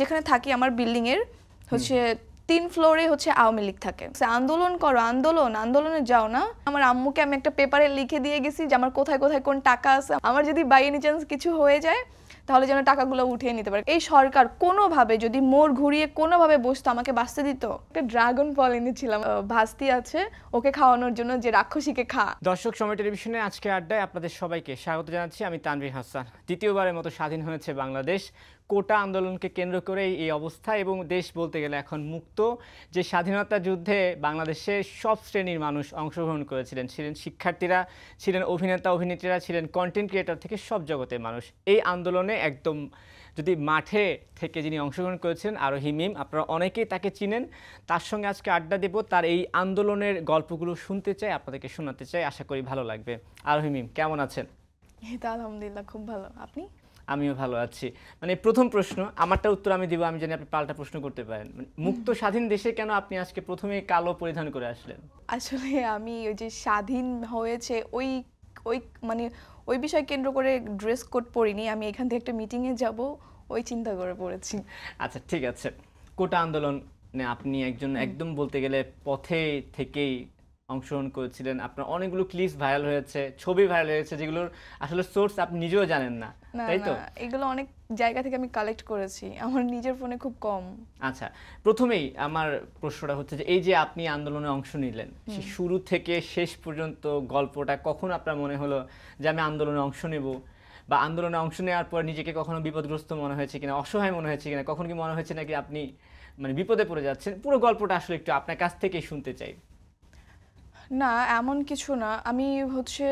যেখানে থাকি আমার বিল্ডিংয়ের হচ্ছে তিন ফ্লোরে হচ্ছে আওয়ামী লীগ থাকে আন্দোলন করো আন্দোলন আন্দোলনে যাও না আমার আম্মুকে আমি একটা পেপারে লিখে দিয়ে গেছি যে আমার কোথায় কোথায় কোন টাকা আছে আমার যদি বাই এনি চান্স কিছু হয়ে যায় তাহলে যেন টাকাগুলো উঠিয়ে নিতে পারে এই সরকার কোনোভাবে যদি মোর ঘুরিয়ে কোনোভাবে বসতো আমাকে বাঁচতে দিত একটা ড্রাগন ফল এনেছিলাম ভাস্তি আছে ওকে খাওয়ানোর জন্য যে রাক্ষসীকে খা দর্শক সময় টেলিভিশনে আজকে আড্ডায় আপনাদের সবাইকে স্বাগত জানাচ্ছি আমি তানভীর হাসান দ্বিতীয়বারের মতো স্বাধীন হয়েছে বাংলাদেশ কোটা আন্দোলনকে কেন্দ্র করেই এই অবস্থা এবং দেশ বলতে গেলে এখন মুক্ত যে স্বাধীনতা যুদ্ধে বাংলাদেশের সব শ্রেণীর মানুষ অংশগ্রহণ করেছিলেন ছিলেন শিক্ষার্থীরা ছিলেন অভিনেতা অভিনেত্রীরা ছিলেন কন্টেন্ট ক্রিয়েটার থেকে সব জগতের মানুষ এই আন্দোলনে একদম যদি মাঠে থেকে যিনি অংশগ্রহণ করেছেন আরও হিমিম আপনারা অনেকেই তাকে চিনেন তার সঙ্গে আজকে আড্ডা দেব তার এই আন্দোলনের গল্পগুলো শুনতে চাই আপনাদেরকে শোনাতে চাই আশা করি ভালো লাগবে আরও হিমিম কেমন আছেন এই তো আলহামদুলিল্লাহ খুব ভালো আপনি আমিও ভালো আছি মানে প্রথম প্রশ্ন আমারটা উত্তর আমি দিব আমি জানি আপনি পাল্টা প্রশ্ন করতে পারেন মানে মুক্ত স্বাধীন দেশে কেন আপনি আজকে প্রথমে কালো পরিধান করে আসলেন আসলে আমি ওই যে স্বাধীন হয়েছে ওই ওই মানে ওই বিষয় কেন্দ্র করে ড্রেস কোড পরিনি আমি এখান থেকে একটা মিটিংয়ে যাব ওই চিন্তা করে পড়েছি আচ্ছা ঠিক আছে কোটা আন্দোলন আপনি একজন একদম বলতে গেলে পথে থেকেই অংশগ্রহণ করেছিলেন আপনার অনেকগুলো ক্লিপস ভাইরাল হয়েছে ছবি ভাইরাল হয়েছে যেগুলোর আসলে সোর্স আপনি নিজেও জানেন না তাই তো এগুলো অনেক জায়গা থেকে আমি কালেক্ট করেছি আমার নিজের ফোনে খুব কম আচ্ছা প্রথমেই আমার প্রশ্নটা হচ্ছে যে এই যে আপনি আন্দোলনে অংশ নিলেন শুরু থেকে শেষ পর্যন্ত গল্পটা কখন আপনার মনে হলো যে আমি আন্দোলনে অংশ নেব বা আন্দোলনে অংশ নেওয়ার পর নিজেকে কখনো বিপদগ্রস্ত মনে হয়েছে কিনা অসহায় মনে হয়েছে কিনা কখন কি মনে হয়েছে নাকি আপনি মানে বিপদে পড়ে যাচ্ছেন পুরো গল্পটা আসলে একটু আপনার কাছ থেকেই শুনতে চাই না এমন কিছু না আমি হচ্ছে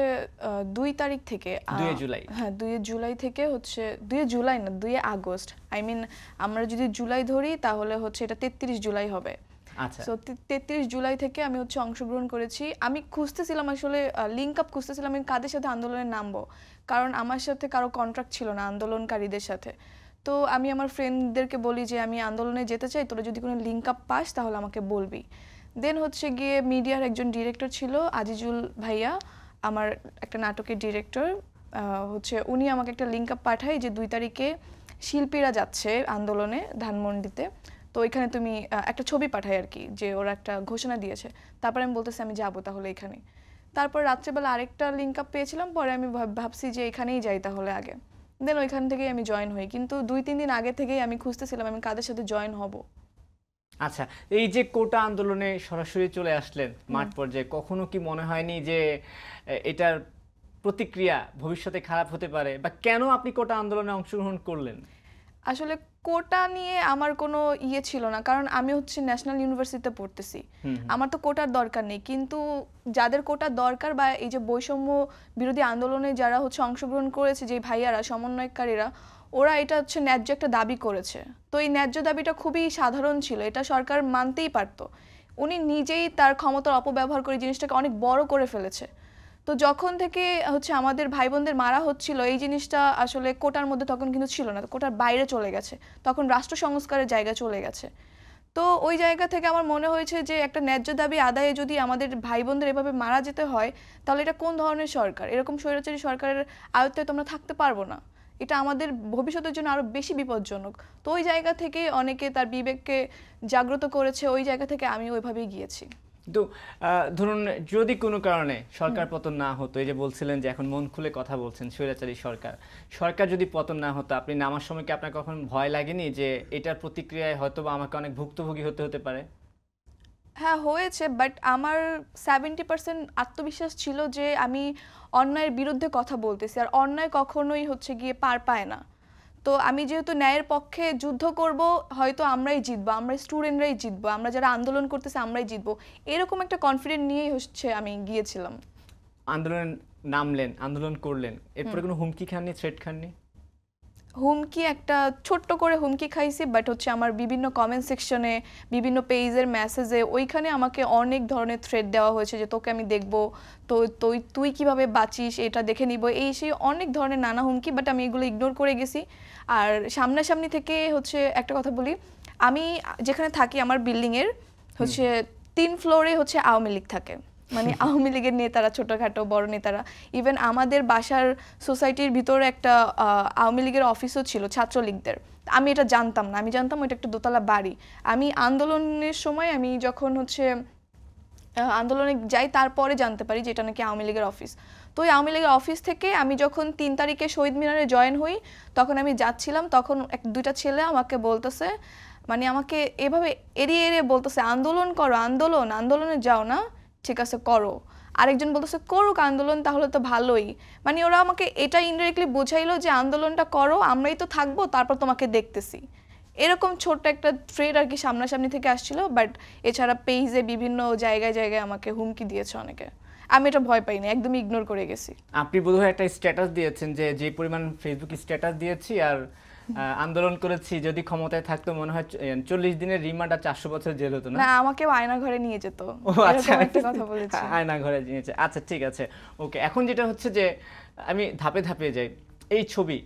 দুই তারিখ থেকে দুই জুলাই হ্যাঁ দুই জুলাই থেকে হচ্ছে দুই জুলাই না দুই আগস্ট আই মিন আমরা যদি জুলাই ধরি তাহলে হচ্ছে এটা তেত্রিশ জুলাই হবে আচ্ছা। তেত্রিশ জুলাই থেকে আমি হচ্ছে অংশগ্রহণ করেছি আমি খুঁজতেছিলাম আসলে লিঙ্ক আপ খুঁজতেছিলাম আমি কাদের সাথে আন্দোলনে নামবো কারণ আমার সাথে কারো কন্ট্রাক্ট ছিল না আন্দোলনকারীদের সাথে তো আমি আমার ফ্রেন্ডদেরকে বলি যে আমি আন্দোলনে যেতে চাই তোরা যদি কোনো লিঙ্ক আপ পাস তাহলে আমাকে বলবি দেন হচ্ছে গিয়ে মিডিয়ার একজন ডিরেক্টর ছিল আজিজুল ভাইয়া আমার একটা নাটকের ডিরেক্টর হচ্ছে উনি আমাকে একটা লিঙ্ক আপ পাঠায় যে দুই তারিখে শিল্পীরা যাচ্ছে আন্দোলনে ধানমন্ডিতে তো এখানে তুমি একটা ছবি পাঠায় আর কি যে ওরা একটা ঘোষণা দিয়েছে তারপরে আমি বলতেছি আমি যাবো তাহলে এখানে তারপর রাত্রেবেলা আরেকটা লিঙ্ক আপ পেয়েছিলাম পরে আমি ভাবছি যে এখানেই যাই তাহলে আগে দেন ওইখান থেকেই আমি জয়েন হই কিন্তু দুই তিন দিন আগে থেকেই আমি খুঁজতেছিলাম আমি কাদের সাথে জয়েন হব আচ্ছা এই যে কোটা আন্দোলনে সরাসরি চলে আসলেন মাঠ পর্যায়ে কখনো কি মনে হয়নি যে এটার প্রতিক্রিয়া ভবিষ্যতে খারাপ হতে পারে বা কেন আপনি কোটা আন্দোলনে অংশগ্রহণ করলেন আসলে কোটা নিয়ে আমার কোনো ইয়ে ছিল না কারণ আমি হচ্ছে ন্যাশনাল ইউনিভার্সিটিতে পড়তেছি আমার তো কোটার দরকার নেই কিন্তু যাদের কোটার দরকার বা এই যে বৈষম্য বিরোধী আন্দোলনে যারা হচ্ছে অংশগ্রহণ করেছে যে ভাইয়ারা সমন্বয়কারীরা ওরা এটা হচ্ছে ন্যায্য একটা দাবি করেছে তো এই ন্যায্য দাবিটা খুবই সাধারণ ছিল এটা সরকার মানতেই পারতো উনি নিজেই তার ক্ষমতার অপব্যবহার করে জিনিসটাকে অনেক বড় করে ফেলেছে তো যখন থেকে হচ্ছে আমাদের ভাই বোনদের মারা হচ্ছিল এই জিনিসটা আসলে কোটার মধ্যে তখন কিন্তু ছিল না কোটার বাইরে চলে গেছে তখন রাষ্ট্র সংস্কারের জায়গা চলে গেছে তো ওই জায়গা থেকে আমার মনে হয়েছে যে একটা ন্যায্য দাবি আদায়ে যদি আমাদের ভাই বোনদের এভাবে মারা যেতে হয় তাহলে এটা কোন ধরনের সরকার এরকম স্বৈরাচারী সরকারের আয়ত্তে তোমরা থাকতে পারবো না এটা আমাদের ভবিষ্যতের জন্য আরও বেশি বিপজ্জনক তো ওই জায়গা থেকে অনেকে তার বিবেককে জাগ্রত করেছে ওই জায়গা থেকে আমি ওইভাবেই গিয়েছি কিন্তু ধরুন যদি কোনো কারণে সরকার পতন না হতো এই যে বলছিলেন যে এখন মন খুলে কথা বলছেন স্বৈরাচারী সরকার সরকার যদি পতন না হতো আপনি নামার সময় কি আপনার কখন ভয় লাগেনি যে এটার প্রতিক্রিয়ায় হয়তো বা আমাকে অনেক ভুক্তভোগী হতে হতে পারে হ্যাঁ হয়েছে বাট আমার সেভেন্টি পার্সেন্ট আত্মবিশ্বাস ছিল যে আমি অন্যায়ের বিরুদ্ধে কথা বলতেছি আর অন্যায় কখনোই হচ্ছে গিয়ে পার পায় না তো আমি যেহেতু ন্যায়ের পক্ষে যুদ্ধ করব হয়তো আমরাই জিতবো আমরা স্টুডেন্টরাই জিতবো আমরা যারা আন্দোলন করতেছে আমরাই জিতবো এরকম একটা কনফিডেন্ট নিয়েই হচ্ছে আমি গিয়েছিলাম আন্দোলন নামলেন আন্দোলন করলেন এরপরে কোনো হুমকি খাননি থ্রেট খাননি হুমকি একটা ছোট্ট করে হুমকি খাইছি বাট হচ্ছে আমার বিভিন্ন কমেন্ট সেকশনে বিভিন্ন পেজের মেসেজে ওইখানে আমাকে অনেক ধরনের থ্রেড দেওয়া হয়েছে যে তোকে আমি দেখব তো তুই তুই কীভাবে বাঁচিস এটা দেখে নিব এই সেই অনেক ধরনের নানা হুমকি বাট আমি এগুলো ইগনোর করে গেছি আর সামনাসামনি থেকে হচ্ছে একটা কথা বলি আমি যেখানে থাকি আমার বিল্ডিংয়ের হচ্ছে তিন ফ্লোরে হচ্ছে আওয়ামী লীগ থাকে মানে আওয়ামী লীগের নেতারা ছোটখাটো বড় নেতারা ইভেন আমাদের বাসার সোসাইটির ভিতরে একটা আওয়ামী লীগের অফিসও ছিল ছাত্রলীগদের আমি এটা জানতাম না আমি জানতাম ওইটা একটা দোতলা বাড়ি আমি আন্দোলনের সময় আমি যখন হচ্ছে আন্দোলনে যাই তারপরে জানতে পারি যে এটা নাকি আওয়ামী লীগের অফিস তো ওই আওয়ামী লীগের অফিস থেকে আমি যখন তিন তারিখে শহীদ মিনারে জয়েন হই তখন আমি যাচ্ছিলাম তখন এক দুইটা ছেলে আমাকে বলতেছে মানে আমাকে এভাবে এড়িয়ে এড়িয়ে বলতেছে আন্দোলন করো আন্দোলন আন্দোলনে যাও না ঠিক আছে করো আরেকজন বলতেছে করুক আন্দোলন তাহলে তো ভালোই মানে ওরা আমাকে এটা ইনডাইরেক্টলি বোঝাইলো যে আন্দোলনটা করো আমরাই তো থাকবো তারপর তোমাকে দেখতেছি এরকম ছোট্ট একটা থ্রেড আর কি সামনাসামনি থেকে আসছিল বাট এছাড়া পেইজে বিভিন্ন জায়গায় জায়গায় আমাকে হুমকি দিয়েছে অনেকে আমি এটা ভয় পাইনি একদমই ইগনোর করে গেছি আপনি বোধহয় একটা স্ট্যাটাস দিয়েছেন যে যে পরিমাণ ফেসবুক স্ট্যাটাস দিয়েছি আর আন্দোলন করেছি যদি ক্ষমতায় থাকতো মনে হয় চল্লিশ দিনের রিমান্ড আর চারশো বছর জেল হতো না আমাকে আয়না ঘরে নিয়ে যেত আচ্ছা। একটা কথা আয়না ঘরে নিয়েছে আচ্ছা ঠিক আছে ওকে এখন যেটা হচ্ছে যে আমি ধাপে ধাপে যাই এই ছবি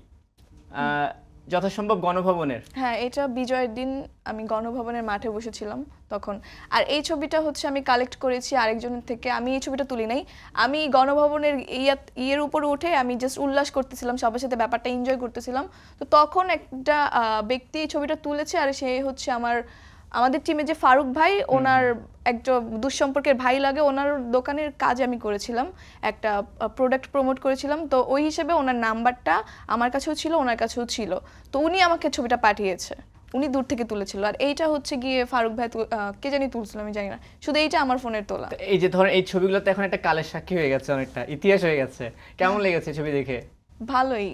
যথাসম্ভব গণভবনের হ্যাঁ এটা বিজয়ের দিন আমি গণভবনের মাঠে বসেছিলাম তখন আর এই ছবিটা হচ্ছে আমি কালেক্ট করেছি আরেকজনের থেকে আমি এই ছবিটা তুলি নাই আমি গণভবনের ইয়ের উপর উঠে আমি জাস্ট উল্লাস করতেছিলাম সবার সাথে ব্যাপারটা এনজয় করতেছিলাম তো তখন একটা ব্যক্তি এই ছবিটা তুলেছে আর সে হচ্ছে আমার আমাদের টিমে যে ফারুক ভাই ওনার একটা দুঃসম্পর্কের ভাই লাগে ওনার দোকানের কাজ আমি করেছিলাম একটা প্রোডাক্ট প্রমোট করেছিলাম তো ওই হিসেবে ওনার নাম্বারটা আমার কাছেও ছিল ওনার কাছেও ছিল তো উনি আমাকে ছবিটা পাঠিয়েছে উনি দূর থেকে তুলেছিল আর এইটা হচ্ছে গিয়ে ফারুক ভাই কে জানি তুলছিল আমি জানি না শুধু এইটা আমার ফোনের তোলা এই যে ধরেন এই ছবিগুলো তো এখন একটা কালের সাক্ষী হয়ে গেছে অনেকটা ইতিহাস হয়ে গেছে কেমন হ্যাঁ। লেগেছে ছবি দেখে ভালোই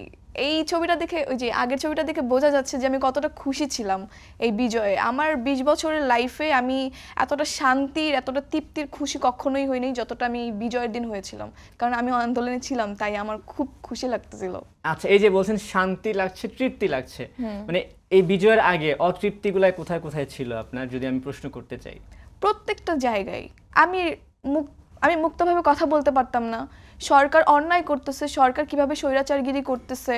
এই ছবিটা দেখে ওই যে আগের ছবিটা দেখে বোঝা যাচ্ছে যে আমি কতটা খুশি ছিলাম এই বিজয়ে আমার বিশ বছরের লাইফে আমি এতটা শান্তির এতটা তৃপ্তির খুশি কখনোই হয়নি যতটা আমি বিজয়ের দিন হয়েছিলাম কারণ আমি আন্দোলনে ছিলাম তাই আমার খুব খুশি লাগতেছিল আচ্ছা এই যে বলছেন শান্তি লাগছে তৃপ্তি লাগছে মানে এই বিজয়ের আগে অতৃপ্তিগুলো কোথায় কোথায় ছিল আপনার যদি আমি প্রশ্ন করতে চাই প্রত্যেকটা জায়গায় আমি মুখ আমি মুক্তভাবে কথা বলতে পারতাম না সরকার অন্যায় করতেছে সরকার কিভাবে স্বৈরাচারগিরি করতেছে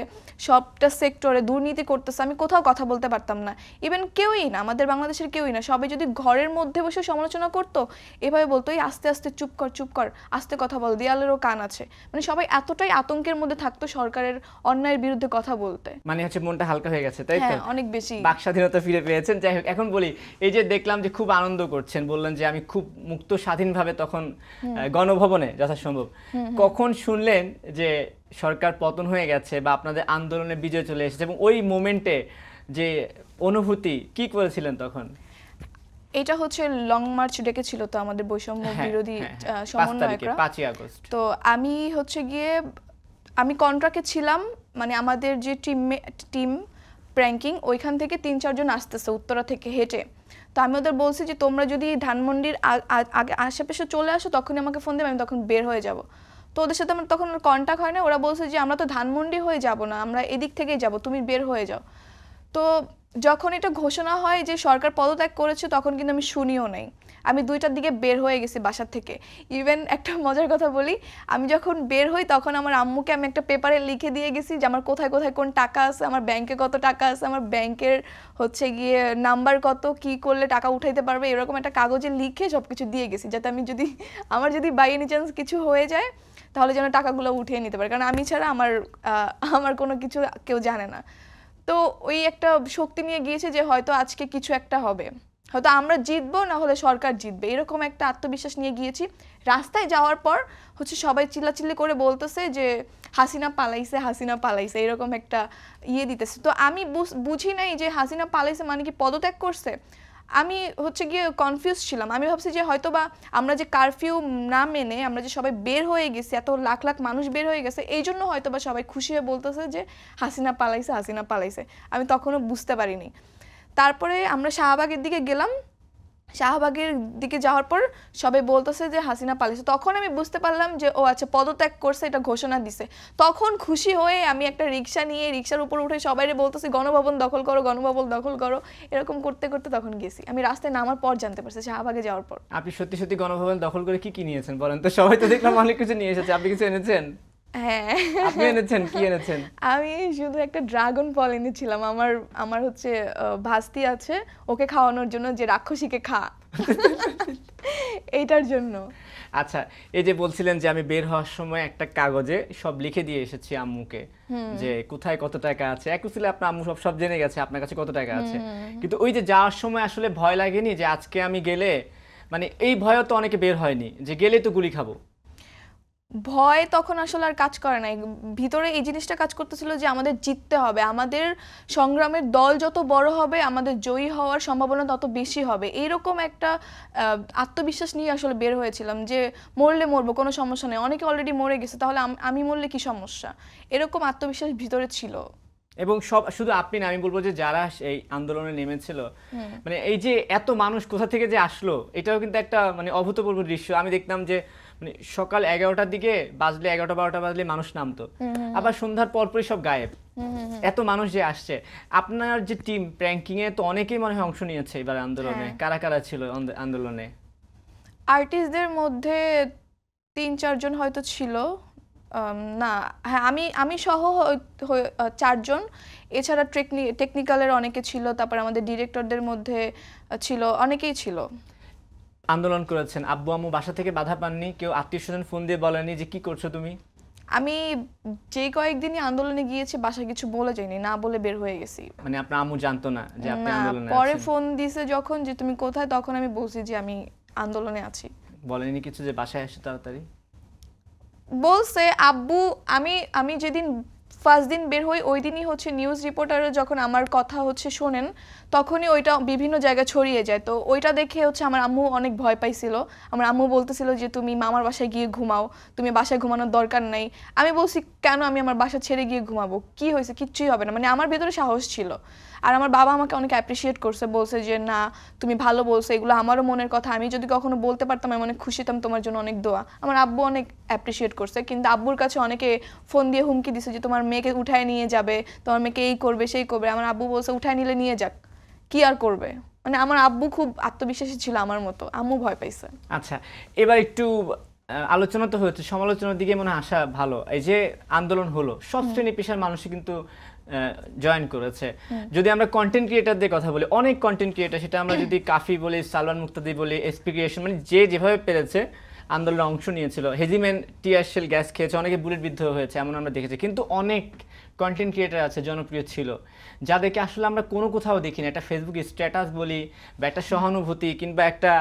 সবটা সেক্টরে দুর্নীতি করতেছে আমি কোথাও কথা বলতে পারতাম না ইভেন কেউই না আমাদের বাংলাদেশের কেউই না সবাই যদি ঘরের মধ্যে বসে সমালোচনা করতো এভাবে বলতো এই আস্তে আস্তে চুপ কর চুপ কর আস্তে কথা বল দেয়ালেরও কান আছে মানে সবাই এতটাই আতঙ্কের মধ্যে থাকতো সরকারের অন্যায়ের বিরুদ্ধে কথা বলতে মানে হচ্ছে মনটা হালকা হয়ে গেছে তাই তো হ্যাঁ, অনেক বেশি বাক স্বাধীনতা ফিরে পেয়েছেন যাই হোক এখন বলি এই যে দেখলাম যে খুব আনন্দ করছেন বললেন যে আমি খুব মুক্ত স্বাধীনভাবে তখন গণভবনে যথাসম্ভব কখন শুনলেন যে সরকার পতন হয়ে গেছে বা আপনাদের আন্দোলনে বিজয় চলে এসেছে এবং ওই মোমেন্টে যে অনুভূতি কি করেছিলেন তখন এটা হচ্ছে লং মার্চ ডেকেছিল তো আমাদের বৈষম্য হ্যাঁ, বিরোধী হ্যাঁ, হ্যাঁ, সমন্বয়করা তো আমি হচ্ছে গিয়ে আমি কন্ট্রাক্টে ছিলাম মানে আমাদের যে টিম টিম প্র্যাঙ্কিং ওইখান থেকে তিন চারজন আসতেছে উত্তরা থেকে হেঁটে তো আমি ওদের বলছি যে তোমরা যদি ধানমন্ডির আশেপাশে চলে আসো তখনই আমাকে ফোন দেবে আমি তখন বের হয়ে যাব তো ওদের সাথে আমার তখন কন্ট্যাক্ট হয় না ওরা বলছে যে আমরা তো ধানমন্ডি হয়ে যাব না আমরা এদিক থেকেই যাব তুমি বের হয়ে যাও তো যখন এটা ঘোষণা হয় যে সরকার পদত্যাগ করেছে তখন কিন্তু আমি শুনিও নাই আমি দুইটার দিকে বের হয়ে গেছি বাসার থেকে ইভেন একটা মজার কথা বলি আমি যখন বের হই তখন আমার আম্মুকে আমি একটা পেপারে লিখে দিয়ে গেছি যে আমার কোথায় কোথায় কোন টাকা আছে আমার ব্যাংকে কত টাকা আছে আমার ব্যাংকের হচ্ছে গিয়ে নাম্বার কত কি করলে টাকা উঠাইতে পারবে এরকম একটা কাগজে লিখে সব কিছু দিয়ে গেছি যাতে আমি যদি আমার যদি বাই এনি চান্স কিছু হয়ে যায় তাহলে যেন টাকাগুলো উঠিয়ে নিতে পারে কারণ আমি ছাড়া আমার আমার কোনো কিছু কেউ জানে না তো ওই একটা শক্তি নিয়ে গিয়েছে যে হয়তো আজকে কিছু একটা হবে হয়তো আমরা জিতবো না হলে সরকার জিতবে এরকম একটা আত্মবিশ্বাস নিয়ে গিয়েছি রাস্তায় যাওয়ার পর হচ্ছে সবাই চিল্লাচিল্লি করে বলতেছে যে হাসিনা পালাইছে হাসিনা পালাইছে এরকম একটা ইয়ে দিতেছে তো আমি বুঝি নাই যে হাসিনা পালাইছে মানে কি পদত্যাগ করছে আমি হচ্ছে গিয়ে কনফিউজ ছিলাম আমি ভাবছি যে হয়তো বা আমরা যে কারফিউ না মেনে আমরা যে সবাই বের হয়ে গেছি এত লাখ লাখ মানুষ বের হয়ে গেছে এই জন্য হয়তো বা সবাই খুশি হয়ে বলতেছে যে হাসিনা পালাইছে হাসিনা পালাইছে আমি তখনও বুঝতে পারিনি তারপরে আমরা শাহবাগের দিকে গেলাম শাহবাগের দিকে যাওয়ার পর সবাই বলতেছে যে হাসিনা পালিয়েছে তখন আমি বুঝতে পারলাম যে ও আচ্ছা পদত্যাগ করছে এটা ঘোষণা দিছে তখন খুশি হয়ে আমি একটা রিক্সা নিয়ে রিক্সার উপর উঠে সবাই বলতেছে গণভবন দখল করো গণভবন দখল করো এরকম করতে করতে তখন গেছি আমি রাস্তায় নামার পর জানতে পারছি শাহবাগে যাওয়ার পর আপনি সত্যি সত্যি গণভবন দখল করে কি কি নিয়েছেন বলেন তো সবাই তো দেখলাম অনেক কিছু নিয়ে এসেছে আপনি কিছু এনেছেন হ্যাঁ আপনি এনেছেন কি এনেছেন আমি শুধু একটা ড্রাগন আমার আমার হচ্ছে ভাস্তি আছে ওকে খাওয়ানোর জন্য যে খা এইটার জন্য আচ্ছা এই যে বলছিলেন যে আমি বের হওয়ার সময় একটা কাগজে সব লিখে দিয়ে এসেছি আম্মুকে যে কোথায় কত টাকা আছে আপনার আম্মু সব সব জেনে গেছে আপনার কাছে কত টাকা আছে কিন্তু ওই যে যাওয়ার সময় আসলে ভয় লাগেনি যে আজকে আমি গেলে মানে এই ভয়ও তো অনেকে বের হয়নি যে গেলে তো গুলি খাবো ভয় তখন আসলে আর কাজ করে নাই ভিতরে এই জিনিসটা কাজ করতেছিল যে আমাদের জিততে হবে আমাদের সংগ্রামের দল যত বড় হবে আমাদের জয়ী হওয়ার সম্ভাবনা তত বেশি হবে এইরকম একটা আত্মবিশ্বাস নিয়ে আসলে বের হয়েছিলাম যে মরলে মরবো কোনো সমস্যা নেই অনেকে অলরেডি মরে গেছে তাহলে আমি মরলে কি সমস্যা এরকম আত্মবিশ্বাস ভিতরে ছিল এবং সব শুধু আপনি না আমি বলবো যে যারা এই আন্দোলনে নেমেছিল মানে এই যে এত মানুষ কোথা থেকে যে আসলো এটাও কিন্তু একটা মানে অভূতপূর্ব দৃশ্য আমি দেখতাম যে মানে সকাল এগারোটার দিকে বাজলে এগারোটা বারোটা বাজলে মানুষ নামতো আবার সন্ধ্যার পরপরই সব গায়েব এত মানুষ যে আসছে আপনার যে টিম প্র্যাঙ্কিং এ তো অনেকেই মনে হয় অংশ নিয়েছে এবার আন্দোলনে হ্যাঁ। কারা কারা ছিল আন্দোলনে আর্টিস্টদের মধ্যে তিন চারজন হয়তো ছিল না হ্যাঁ আমি আমি সহ চারজন এছাড়া টেকনিক্যালের অনেকে ছিল তারপর আমাদের ডিরেক্টরদের মধ্যে ছিল অনেকেই ছিল আন্দোলন করেছেন আব্বু আম্মু বাসা থেকে বাধা পাননি কেউ আত্মীয় স্বজন ফোন দিয়ে বলেনি যে কি করছো তুমি আমি যে কয়েকদিনই আন্দোলনে গিয়েছি বাসা কিছু বলে যাইনি না বলে বের হয়ে গেছি মানে আপনার আম্মু জানতো না যে আপনি আন্দোলনে পরে ফোন দিছে যখন যে তুমি কোথায় তখন আমি বলছি যে আমি আন্দোলনে আছি বলেনি কিছু যে বাসায় এসে তাড়াতাড়ি বলছে আব্বু আমি আমি যেদিন ফার্স্ট দিন বের হই ওই দিনই হচ্ছে নিউজ রিপোর্টাররা যখন আমার কথা হচ্ছে শোনেন তখনই ওইটা বিভিন্ন জায়গায় ছড়িয়ে যায় তো ওইটা দেখে হচ্ছে আমার আম্মু অনেক ভয় পাইছিল আমার আম্মু বলতেছিল যে তুমি মামার বাসায় গিয়ে ঘুমাও তুমি বাসায় ঘুমানোর দরকার নাই আমি বলছি কেন আমি আমার বাসা ছেড়ে গিয়ে ঘুমাবো কি হয়েছে কিচ্ছুই হবে না মানে আমার ভেতরে সাহস ছিল আর আমার বাবা আমাকে অনেক অ্যাপ্রিসিয়েট করছে বলছে যে না তুমি ভালো বলছো এগুলো আমারও মনের কথা আমি যদি কখনো বলতে পারতাম আমি অনেক খুশি হতাম তোমার জন্য অনেক দোয়া আমার আব্বু অনেক অ্যাপ্রিসিয়েট করছে কিন্তু আব্বুর কাছে অনেকে ফোন দিয়ে হুমকি দিছে যে তোমার মেয়েকে উঠায় নিয়ে যাবে তোমার মেয়েকে এই করবে সেই করবে আমার আব্বু বলছে উঠায় নিলে নিয়ে যাক কি আর করবে মানে আমার আব্বু খুব আত্মবিশ্বাসী ছিল আমার মতো আম্মু ভয় পাইছে আচ্ছা এবার একটু আলোচনা তো হয়েছে সমালোচনার দিকে মনে আসা ভালো এই যে আন্দোলন হলো সব শ্রেণী পেশার মানুষই কিন্তু জয়েন করেছে যদি আমরা কন্টেন্ট ক্রিয়েটারদের কথা বলি অনেক কন্টেন্ট ক্রিয়েটার সেটা আমরা যদি কাফি বলি সালমান মুক্তাদি বলি এসপি ক্রিয়েশন মানে যে যেভাবে পেরেছে আন্দোলনে অংশ নিয়েছিল হেজিম্যান টিয়ারশেল গ্যাস খেয়েছে অনেকে বুলেট বিদ্ধ হয়েছে এমন আমরা দেখেছি কিন্তু অনেক কন্টেন্ট ক্রিয়েটার আছে জনপ্রিয় ছিল যাদেরকে আসলে আমরা কোনো কোথাও দেখি না একটা ফেসবুক স্ট্যাটাস বলি বা একটা সহানুভূতি কিংবা একটা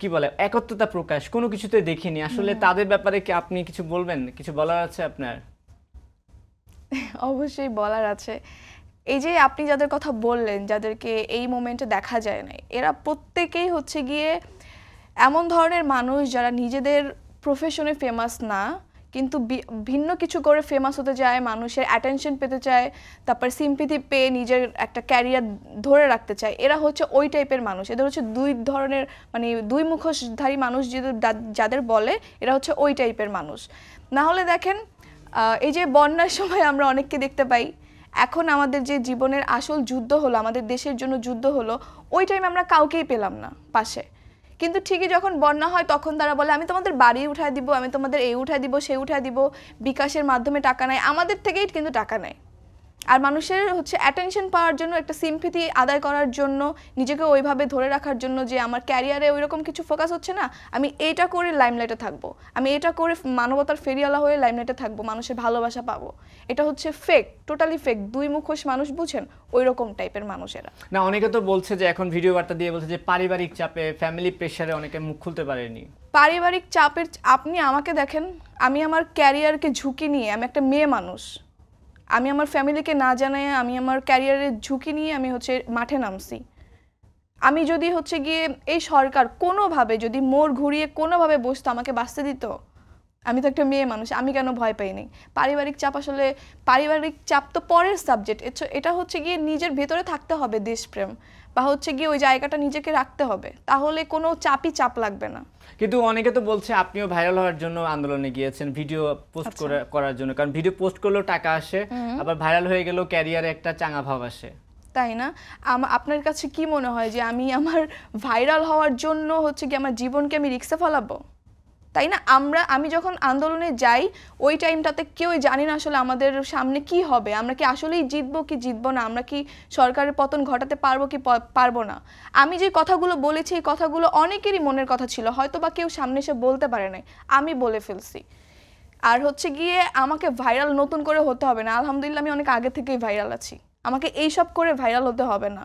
কি বলে একত্রতা প্রকাশ কোনো কিছুতে দেখিনি আসলে তাদের ব্যাপারে কি আপনি কিছু বলবেন কিছু বলার আছে আপনার অবশ্যই বলার আছে এই যে আপনি যাদের কথা বললেন যাদেরকে এই মোমেন্টে দেখা যায় না এরা প্রত্যেকেই হচ্ছে গিয়ে এমন ধরনের মানুষ যারা নিজেদের প্রফেশনে ফেমাস না কিন্তু ভিন্ন কিছু করে ফেমাস হতে চায় মানুষের অ্যাটেনশন পেতে চায় তারপর সিম্পিথি পেয়ে নিজের একটা ক্যারিয়ার ধরে রাখতে চায় এরা হচ্ছে ওই টাইপের মানুষ এদের হচ্ছে দুই ধরনের মানে দুই মুখোশধারী মানুষ যাদের বলে এরা হচ্ছে ওই টাইপের মানুষ না হলে দেখেন এই যে বন্যার সময় আমরা অনেককে দেখতে পাই এখন আমাদের যে জীবনের আসল যুদ্ধ হলো আমাদের দেশের জন্য যুদ্ধ হলো ওই টাইমে আমরা কাউকেই পেলাম না পাশে কিন্তু ঠিকই যখন বন্যা হয় তখন তারা বলে আমি তোমাদের বাড়ি উঠায় দিব আমি তোমাদের এই উঠায় দিব সে উঠায় দিব বিকাশের মাধ্যমে টাকা নেয় আমাদের থেকেই কিন্তু টাকা নেয় আর মানুষের হচ্ছে অ্যাটেনশন পাওয়ার জন্য একটা সিম্পিথি আদায় করার জন্য নিজেকে ওইভাবে ধরে রাখার জন্য যে আমার ক্যারিয়ারে ওই রকম কিছু ফোকাস হচ্ছে না আমি এটা করে লাইমলাইটে থাকবো আমি এটা করে মানবতার ফেরিওয়ালা হয়ে লাইমলাইটে থাকবো মানুষের ভালোবাসা পাবো এটা হচ্ছে ফেক টোটালি ফেক দুই মুখোশ মানুষ বুঝেন ওই রকম টাইপের মানুষেরা না অনেকে তো বলছে যে এখন ভিডিও বার্তা দিয়ে বলছে যে পারিবারিক চাপে ফ্যামিলি প্রেশারে অনেকে মুখ খুলতে পারেনি পারিবারিক চাপের আপনি আমাকে দেখেন আমি আমার ক্যারিয়ারকে ঝুঁকি নিয়ে আমি একটা মেয়ে মানুষ আমি আমার ফ্যামিলিকে না জানাই আমি আমার ক্যারিয়ারের ঝুঁকি নিয়ে আমি হচ্ছে মাঠে নামছি আমি যদি হচ্ছে গিয়ে এই সরকার কোনোভাবে যদি মোর ঘুরিয়ে কোনোভাবে বসতো আমাকে বাঁচতে দিত আমি তো একটা মেয়ে মানুষ আমি কেন ভয় পাইনি পারিবারিক চাপ আসলে পারিবারিক চাপ তো পরের সাবজেক্ট এটা হচ্ছে গিয়ে নিজের ভেতরে থাকতে হবে দেশপ্রেম বা হচ্ছে গিয়ে ওই জায়গাটা নিজেকে রাখতে হবে তাহলে কোনো চাপই চাপ লাগবে না কিন্তু অনেকে তো বলছে আপনিও ভাইরাল হওয়ার জন্য আন্দোলনে গিয়েছেন ভিডিও পোস্ট আচ্ছা। করার জন্য কারণ ভিডিও পোস্ট করলেও টাকা আসে আবার ভাইরাল হয়ে গেলেও ক্যারিয়ারে একটা চাঙা ভাব আসে তাই না আপনার কাছে কি মনে হয় যে আমি আমার ভাইরাল হওয়ার জন্য হচ্ছে কি আমার জীবনকে আমি রিক্সে ফলাবো তাই না আমরা আমি যখন আন্দোলনে যাই ওই টাইমটাতে কেউ জানি না আসলে আমাদের সামনে কি হবে আমরা কি আসলেই জিতবো কি জিতবো না আমরা কি সরকারের পতন ঘটাতে পারবো কি পারবো না আমি যে কথাগুলো বলেছি এই কথাগুলো অনেকেরই মনের কথা ছিল হয়তো বা কেউ সামনে এসে বলতে পারে নাই আমি বলে ফেলছি আর হচ্ছে গিয়ে আমাকে ভাইরাল নতুন করে হতে হবে না আলহামদুলিল্লাহ আমি অনেক আগে থেকেই ভাইরাল আছি আমাকে এই সব করে ভাইরাল হতে হবে না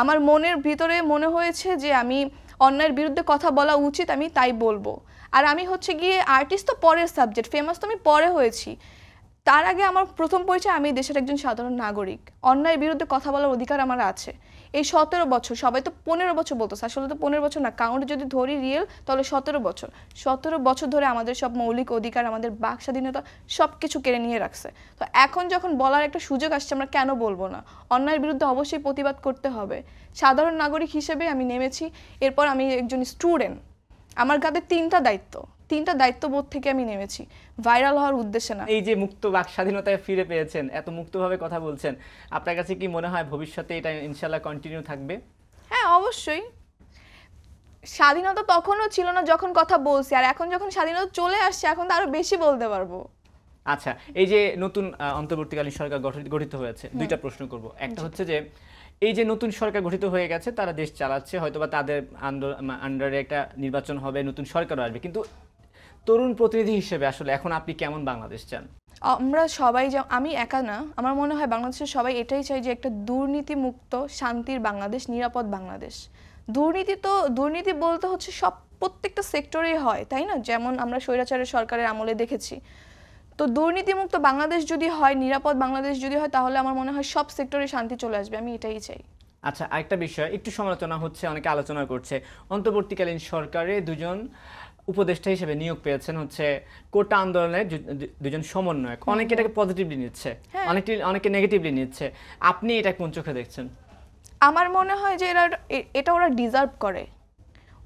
আমার মনের ভিতরে মনে হয়েছে যে আমি অন্যায়ের বিরুদ্ধে কথা বলা উচিত আমি তাই বলবো আর আমি হচ্ছে গিয়ে আর্টিস্ট তো পরের সাবজেক্ট ফেমাস তো আমি পরে হয়েছি তার আগে আমার প্রথম পরিচয় আমি দেশের একজন সাধারণ নাগরিক অন্যায়ের বিরুদ্ধে কথা বলার অধিকার আমার আছে এই সতেরো বছর সবাই তো পনেরো বছর বলতো আসলে তো পনেরো বছর না কাউন্ট যদি ধরি রিয়েল তাহলে সতেরো বছর সতেরো বছর ধরে আমাদের সব মৌলিক অধিকার আমাদের বাক স্বাধীনতা সব কিছু কেড়ে নিয়ে রাখছে তো এখন যখন বলার একটা সুযোগ আসছে আমরা কেন বলবো না অন্যায়ের বিরুদ্ধে অবশ্যই প্রতিবাদ করতে হবে সাধারণ নাগরিক হিসেবে আমি নেমেছি এরপর আমি একজন স্টুডেন্ট আমার কাঁধে তিনটা দায়িত্ব তিনটা দায়িত্ববোধ থেকে আমি নেমেছি ভাইরাল হওয়ার উদ্দেশ্যে না এই যে মুক্ত বাক স্বাধীনতায় ফিরে পেয়েছেন এত মুক্তভাবে কথা বলছেন আপনার কাছে কি মনে হয় ভবিষ্যতে এটা ইনশাল্লাহ কন্টিনিউ থাকবে হ্যাঁ অবশ্যই স্বাধীনতা তখনও ছিল না যখন কথা বলছি আর এখন যখন স্বাধীনতা চলে আসছে এখন তো আরও বেশি বলতে পারবো আচ্ছা এই যে নতুন অন্তর্বর্তীকালীন সরকার গঠিত হয়েছে দুইটা প্রশ্ন করব একটা হচ্ছে যে এই যে নতুন সরকার গঠিত হয়ে গেছে তারা দেশ চালাচ্ছে হয়তো বা তাদের আন্ডারে একটা নির্বাচন হবে নতুন সরকারও আসবে কিন্তু তরুণ প্রতিনিধি হিসেবে আসলে এখন আপনি কেমন বাংলাদেশ চান আমরা সবাই যা আমি একা না আমার মনে হয় বাংলাদেশের সবাই এটাই চাই যে একটা দুর্নীতিমুক্ত শান্তির বাংলাদেশ নিরাপদ বাংলাদেশ দুর্নীতি তো দুর্নীতি বলতে হচ্ছে সব প্রত্যেকটা সেক্টরেই হয় তাই না যেমন আমরা স্বৈরাচারের সরকারের আমলে দেখেছি তো দুর্নীতিমুক্ত বাংলাদেশ যদি হয় নিরাপদ বাংলাদেশ যদি হয় তাহলে আমার মনে হয় সব সেক্টরে শান্তি চলে আসবে আমি এটাই চাই আচ্ছা আরেকটা বিষয় একটু সমালোচনা হচ্ছে অনেকে আলোচনা করছে অন্তর্বর্তীকালীন সরকারে দুজন উপদেষ্টা হিসেবে নিয়োগ পেয়েছেন হচ্ছে কোটা আন্দোলনের দুজন সমন্বয়ক অনেকে এটাকে পজিটিভলি নিচ্ছে হ্যাঁ। অনেকে অনেকে নেগেটিভলি নিচ্ছে আপনি এটা কোন চোখে দেখছেন আমার মনে হয় যে এরা এটা ওরা ডিজার্ভ করে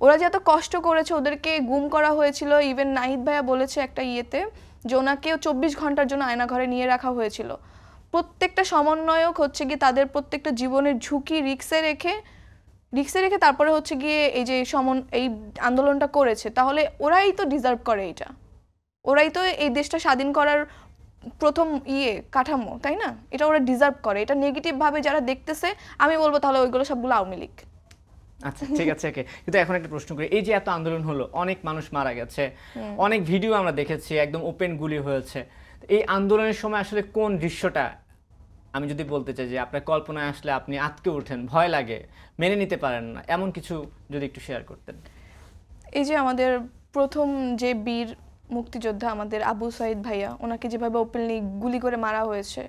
ওরা যে এত কষ্ট করেছে ওদেরকে গুম করা হয়েছিল ইভেন নাহিদ ভাইয়া বলেছে একটা ইয়েতে যে ওনাকেও চব্বিশ ঘন্টার জন্য আয়নাঘরে নিয়ে রাখা হয়েছিল প্রত্যেকটা সমন্বয়ক হচ্ছে গিয়ে তাদের প্রত্যেকটা জীবনের ঝুঁকি রিক্সে রেখে রিক্সে রেখে তারপরে হচ্ছে গিয়ে এই যে সমন এই আন্দোলনটা করেছে তাহলে ওরাই তো ডিজার্ভ করে এটা ওরাই তো এই দেশটা স্বাধীন করার প্রথম ইয়ে কাঠামো তাই না এটা ওরা ডিজার্ভ করে এটা নেগেটিভভাবে যারা দেখতেছে আমি বলবো তাহলে ওইগুলো সবগুলো আওয়ামী লীগ আচ্ছা ঠিক আছে ওকে কিন্তু এখন একটা প্রশ্ন করি এই যে এত আন্দোলন হলো অনেক মানুষ মারা গেছে হ্যাঁ। অনেক ভিডিও আমরা দেখেছি একদম ওপেন গুলি হয়েছে এই আন্দোলনের সময় আসলে কোন দৃশ্যটা আমি যদি বলতে চাই যে আপনার কল্পনায় আসলে আপনি আটকে ওঠেন ভয় লাগে মেনে নিতে পারেন না এমন কিছু যদি একটু শেয়ার করতেন এই যে আমাদের প্রথম যে বীর মুক্তিযোদ্ধা আমাদের আবু সাইদ ভাইয়া ওনাকে যেভাবে ওপেনলি গুলি করে মারা হয়েছে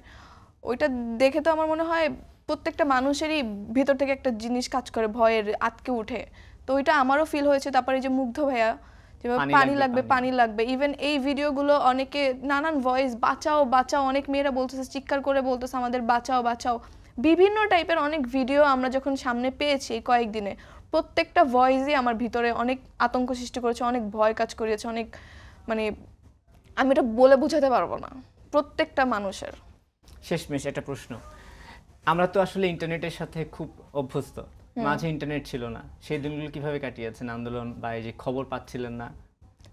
ওইটা দেখে তো আমার মনে হয় প্রত্যেকটা মানুষেরই ভেতর থেকে একটা জিনিস কাজ করে ভয়ের আতকে উঠে তো ওইটা আমারও ফিল হয়েছে তারপরে যে মুগ্ধ ভাইয়া পানি লাগবে পানি লাগবে ইভেন এই ভিডিওগুলো অনেকে নানান ভয়েস বাঁচাও বাঁচাও অনেক মেয়েরা বলতেছে চিৎকার করে বলতেছে আমাদের বাঁচাও বাঁচাও বিভিন্ন টাইপের অনেক ভিডিও আমরা যখন সামনে পেয়েছি কয়েকদিনে প্রত্যেকটা ভয়েসই আমার ভিতরে অনেক আতঙ্ক সৃষ্টি করেছে অনেক ভয় কাজ করিয়েছে অনেক মানে আমি এটা বলে বোঝাতে পারবো না প্রত্যেকটা মানুষের শেষমেশ একটা প্রশ্ন আমরা তো আসলে ইন্টারনেটের সাথে খুব অভ্যস্ত মাঝে ইন্টারনেট ছিল না সেই দিনগুলো কিভাবে কাটিয়েছেন আন্দোলন বা এই যে খবর পাচ্ছিলেন না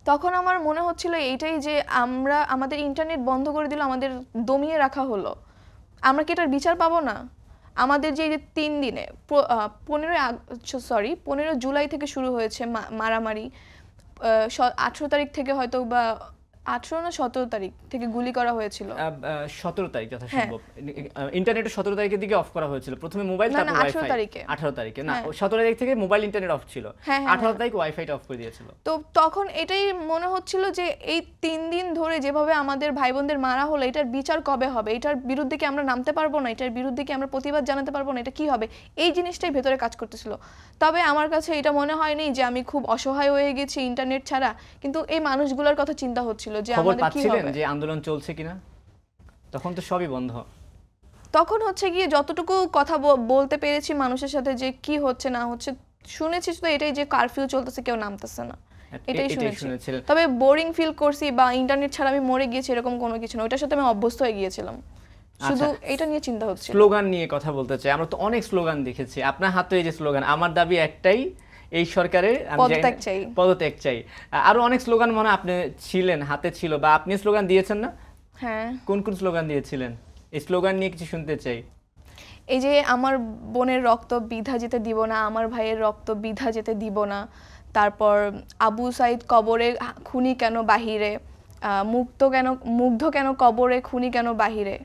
তখন আমার মনে হচ্ছিল এইটাই যে আমরা আমাদের ইন্টারনেট বন্ধ করে দিল আমাদের দমিয়ে রাখা হলো আমরা কি এটার বিচার পাবো না আমাদের যে তিন দিনে পনেরোই সরি পনেরো জুলাই থেকে শুরু হয়েছে মারামারি আঠেরো তারিখ থেকে হয়তো বা আঠেরো না সতেরো তারিখ থেকে গুলি করা হয়েছিল সতেরো তারিখ হ্যাঁ। যথাসম্ভব ইন্টারনেট সতেরো তারিখের দিকে অফ করা হয়েছিল প্রথমে মোবাইল আঠারো তারিখে না হ্যাঁ। সতেরো তারিখ থেকে মোবাইল ইন্টারনেট অফ ছিল হ্যাঁ, আঠারো তারিখ অফ করে দিয়েছিল তো তখন এটাই মনে হচ্ছিল যে এই তিন দিন ধরে যেভাবে আমাদের ভাই বোনদের মারা হলো এটার বিচার কবে হবে এটার বিরুদ্ধে কি আমরা নামতে পারবো না এটার বিরুদ্ধে কি আমরা প্রতিবাদ জানাতে পারবো না এটা কি হবে এই জিনিসটাই ভেতরে কাজ করতেছিল তবে আমার কাছে এটা মনে হয়নি যে আমি খুব অসহায় হয়ে গেছি ইন্টারনেট ছাড়া কিন্তু এই মানুষগুলোর কথা চিন্তা হচ্ছিল হয়েছিল যে আমাদের কি পাচ্ছিলেন হবে যে আন্দোলন চলছে কিনা তখন তো সবই বন্ধ তখন হচ্ছে গিয়ে যতটুকু কথা বলতে পেরেছি মানুষের সাথে যে কি হচ্ছে না হচ্ছে শুনেছি তো এটাই যে কারফিউ চলতেছে কেউ নামতেছে না এটাই শুনেছি তবে বোরিং ফিল করছি বা ইন্টারনেট ছাড়া আমি মরে গিয়েছি এরকম কোনো কিছু না ওটার সাথে আমি অভ্যস্ত হয়ে গিয়েছিলাম আচ্ছা, শুধু এটা নিয়ে চিন্তা হচ্ছে স্লোগান নিয়ে কথা বলতে চাই আমরা তো অনেক স্লোগান দেখেছি আপনার হাতে এই যে স্লোগান আমার দাবি একটাই এই সরকারের পদত্যাগ চাই পদত্যাগ চাই আরো অনেক স্লোগান মনে আপনি ছিলেন হাতে ছিল বা আপনি স্লোগান দিয়েছেন না হ্যাঁ কোন কোন স্লোগান দিয়েছিলেন এই স্লোগান নিয়ে কিছু শুনতে চাই এই যে আমার বোনের রক্ত বিধা যেতে দিব না আমার ভাইয়ের রক্ত বিধা যেতে দিব না তারপর আবু সাইদ কবরে খুনি কেন বাহিরে মুক্ত কেন মুগ্ধ কেন কবরে খুনি কেন বাহিরে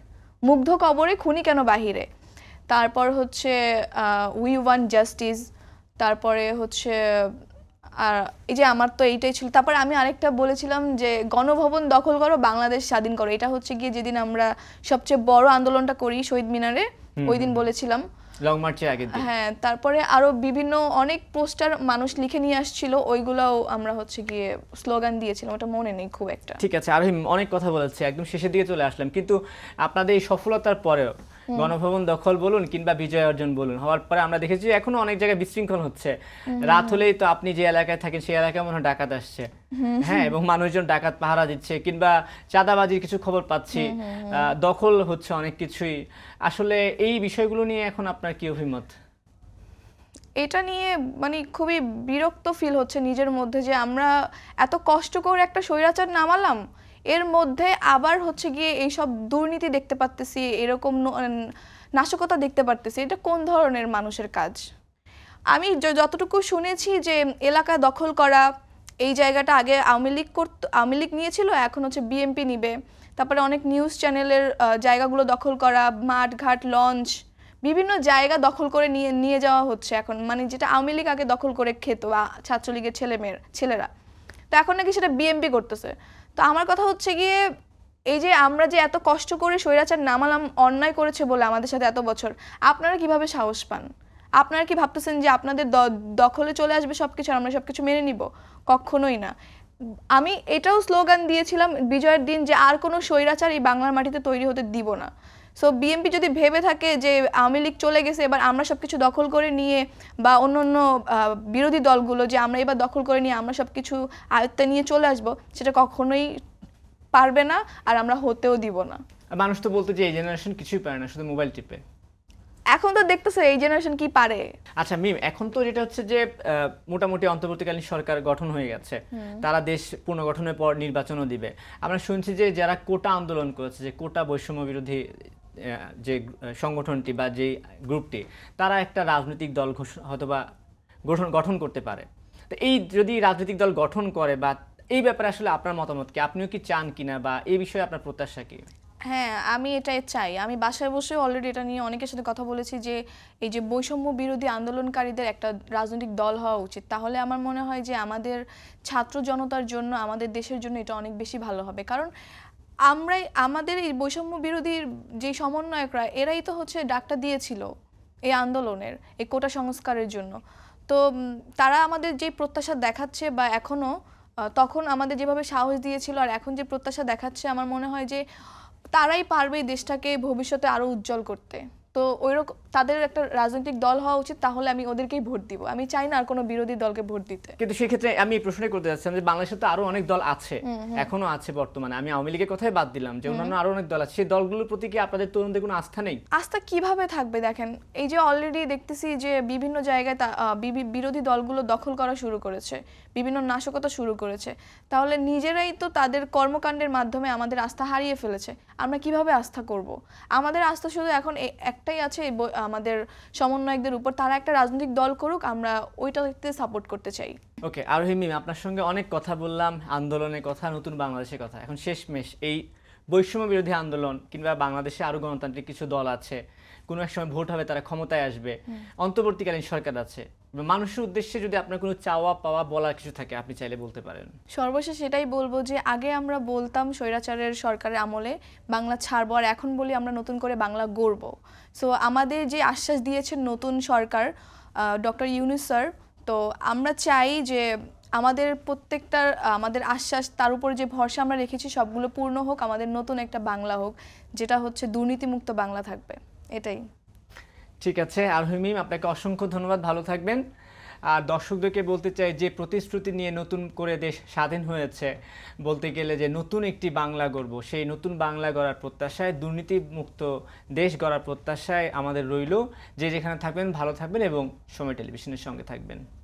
মুগ্ধ কবরে খুনি কেন বাহিরে তারপর হচ্ছে উই ওয়ান জাস্টিস তারপরে হচ্ছে আর এই যে আমার তো এইটাই ছিল তারপরে আমি আরেকটা বলেছিলাম যে গণভবন দখল করো বাংলাদেশ স্বাধীন করো এটা হচ্ছে গিয়ে যেদিন আমরা সবচেয়ে বড় আন্দোলনটা করি শহীদ মিনারে ওই দিন বলেছিলাম লং মার্চের আগে হ্যাঁ তারপরে আরো বিভিন্ন অনেক পোস্টার মানুষ লিখে নিয়ে আসছিল ওইগুলাও আমরা হচ্ছে গিয়ে স্লোগান দিয়েছিলাম ওটা মনে নেই খুব একটা ঠিক আছে আর অনেক কথা বলেছে একদম শেষের দিকে চলে আসলাম কিন্তু আপনাদের এই সফলতার পরেও গণভবন দখল বলুন কিংবা বিজয় অর্জন বলুন হওয়ার পরে আমরা দেখেছি এখনো অনেক জায়গায় বিশৃঙ্খল হচ্ছে রাত হলেই তো আপনি যে এলাকায় থাকেন সেই এলাকায় মনে হয় ডাকাত আসছে হ্যাঁ এবং মানুষজন ডাকাত পাহারা দিচ্ছে কিংবা চাঁদাবাজির কিছু খবর পাচ্ছি দখল হচ্ছে অনেক কিছুই আসলে এই বিষয়গুলো নিয়ে এখন আপনার কি অভিমত এটা নিয়ে মানে খুবই বিরক্ত ফিল হচ্ছে নিজের মধ্যে যে আমরা এত কষ্ট করে একটা স্বৈরাচার নামালাম এর মধ্যে আবার হচ্ছে গিয়ে এইসব দুর্নীতি দেখতে পারতেছি এরকম নাশকতা দেখতে পারতেছি এটা কোন ধরনের মানুষের কাজ আমি যতটুকু শুনেছি যে এলাকা দখল করা এই জায়গাটা আগে আওয়ামী লীগ করত আওয়ামী লীগ নিয়েছিল এখন হচ্ছে বিএমপি নিবে তারপরে অনেক নিউজ চ্যানেলের জায়গাগুলো দখল করা মাঠ ঘাট লঞ্চ বিভিন্ন জায়গা দখল করে নিয়ে নিয়ে যাওয়া হচ্ছে এখন মানে যেটা আওয়ামী লীগ আগে দখল করে খেত ছাত্রলীগের ছেলে মেয়ের ছেলেরা তো এখন নাকি সেটা বিএমপি করতেছে তো আমার কথা হচ্ছে গিয়ে এই যে আমরা যে এত কষ্ট করে স্বৈরাচার নামালাম অন্যায় করেছে বলে আমাদের সাথে এত বছর আপনারা কিভাবে সাহস পান আপনারা কি ভাবতেছেন যে আপনাদের দখলে চলে আসবে সব কিছু আমরা সব কিছু মেনে নিব কখনোই না আমি এটাও স্লোগান দিয়েছিলাম বিজয়ের দিন যে আর কোনো স্বৈরাচার এই বাংলার মাটিতে তৈরি হতে দিব না সো বিএমপি যদি ভেবে থাকে যে আওয়ামী লীগ চলে গেছে এবার আমরা সব কিছু দখল করে নিয়ে বা অন্য অন্য বিরোধী দলগুলো যে আমরা এবার দখল করে নিয়ে আমরা সব কিছু আয়ত্তে নিয়ে চলে আসব সেটা কখনোই পারবে না আর আমরা হতেও দিব না মানুষ তো বলতো যে এই জেনারেশন কিছুই পারে না শুধু মোবাইল টিপে এখন তো দেখতেছো এই জেনারেশন কি পারে আচ্ছা মিম এখন তো যেটা হচ্ছে যে মোটামুটি অন্তর্বর্তীকালীন সরকার গঠন হয়ে গেছে তারা দেশ পুনর্গঠনের পর নির্বাচনও দিবে আমরা শুনছি যে যারা কোটা আন্দোলন করেছে যে কোটা বৈষম্য বিরোধী যে সংগঠনটি বা যে গ্রুপটি তারা একটা রাজনৈতিক দল অথবা হয়তোবা গঠন গঠন করতে পারে তো এই যদি রাজনৈতিক দল গঠন করে বা এই ব্যাপারে আসলে আপনার মতামত কি আপনিও কি চান কিনা বা এই বিষয়ে আপনার প্রত্যাশা কি হ্যাঁ আমি এটাই চাই আমি বাসায় বসে অলরেডি এটা নিয়ে অনেকের সাথে কথা বলেছি যে এই যে বৈষম্য বিরোধী আন্দোলনকারীদের একটা রাজনৈতিক দল হওয়া উচিত তাহলে আমার মনে হয় যে আমাদের ছাত্র জনতার জন্য আমাদের দেশের জন্য এটা অনেক বেশি ভালো হবে কারণ আমরাই আমাদের এই বৈষম্য বিরোধী যে সমন্বয়করা এরাই তো হচ্ছে ডাকটা দিয়েছিল এই আন্দোলনের এই কোটা সংস্কারের জন্য তো তারা আমাদের যে প্রত্যাশা দেখাচ্ছে বা এখনও তখন আমাদের যেভাবে সাহস দিয়েছিল আর এখন যে প্রত্যাশা দেখাচ্ছে আমার মনে হয় যে তারাই পারবে দেশটাকে ভবিষ্যতে আরও উজ্জ্বল করতে তো ওইরকম তাদের একটা রাজনৈতিক দল হওয়া উচিত তাহলে আমি ওদেরকেই ভোট দিব আমি চাই না আর কোনো বিরোধী দলকে ভোট দিতে কিন্তু সেই ক্ষেত্রে আমি এই প্রশ্নই করতে চাচ্ছিলাম যে বাংলাদেশে তো আরো অনেক দল আছে এখনো আছে বর্তমানে আমি আওয়ামী লীগের কথাই বাদ দিলাম যে অন্যান্য আরো অনেক দল আছে সেই দলগুলোর প্রতি কি আপনাদের তরুণদের কোনো আস্থা নেই আস্থা কিভাবে থাকবে দেখেন এই যে অলরেডি দেখতেছি যে বিভিন্ন জায়গায় বিরোধী দলগুলো দখল করা শুরু করেছে বিভিন্ন নাশকতা শুরু করেছে তাহলে নিজেরাই তো তাদের কর্মকাণ্ডের মাধ্যমে আমাদের আস্থা হারিয়ে ফেলেছে আমরা কিভাবে আস্থা করব আমাদের আস্থা শুধু এখন একটাই আছে আমাদের সমন্বয়কদের উপর তারা একটা রাজনৈতিক দল করুক আমরা ওইটাতে সাপোর্ট করতে চাই ওকে আরোহী মিম আপনার সঙ্গে অনেক কথা বললাম আন্দোলনের কথা নতুন বাংলাদেশের কথা এখন মেশ এই বৈষম্য বিরোধী আন্দোলন কিংবা বাংলাদেশে আরও গণতান্ত্রিক কিছু দল আছে কোনো এক সময় ভোট হবে তারা ক্ষমতায় আসবে অন্তর্বর্তীকালীন সরকার আছে মানুষের উদ্দেশ্যে যদি আপনার কোনো চাওয়া পাওয়া বলার কিছু থাকে আপনি চাইলে বলতে পারেন সর্বশেষ এটাই বলবো যে আগে আমরা বলতাম স্বৈরাচারের সরকারের আমলে বাংলা ছাড়বো আর এখন বলি আমরা নতুন করে বাংলা গড়ব সো আমাদের যে আশ্বাস দিয়েছেন নতুন সরকার ডক্টর ইউনুস স্যার তো আমরা চাই যে আমাদের প্রত্যেকটার আমাদের আশ্বাস তার উপর যে ভরসা আমরা রেখেছি সবগুলো পূর্ণ হোক আমাদের নতুন একটা বাংলা হোক যেটা হচ্ছে দুর্নীতিমুক্ত বাংলা থাকবে এটাই ঠিক আছে আলহিমিম আপনাকে অসংখ্য ধন্যবাদ ভালো থাকবেন আর দর্শকদেরকে বলতে চাই যে প্রতিশ্রুতি নিয়ে নতুন করে দেশ স্বাধীন হয়েছে বলতে গেলে যে নতুন একটি বাংলা গড়ব সেই নতুন বাংলা গড়ার প্রত্যাশায় দুর্নীতিমুক্ত দেশ গড়ার প্রত্যাশায় আমাদের রইল যে যেখানে থাকবেন ভালো থাকবেন এবং সময় টেলিভিশনের সঙ্গে থাকবেন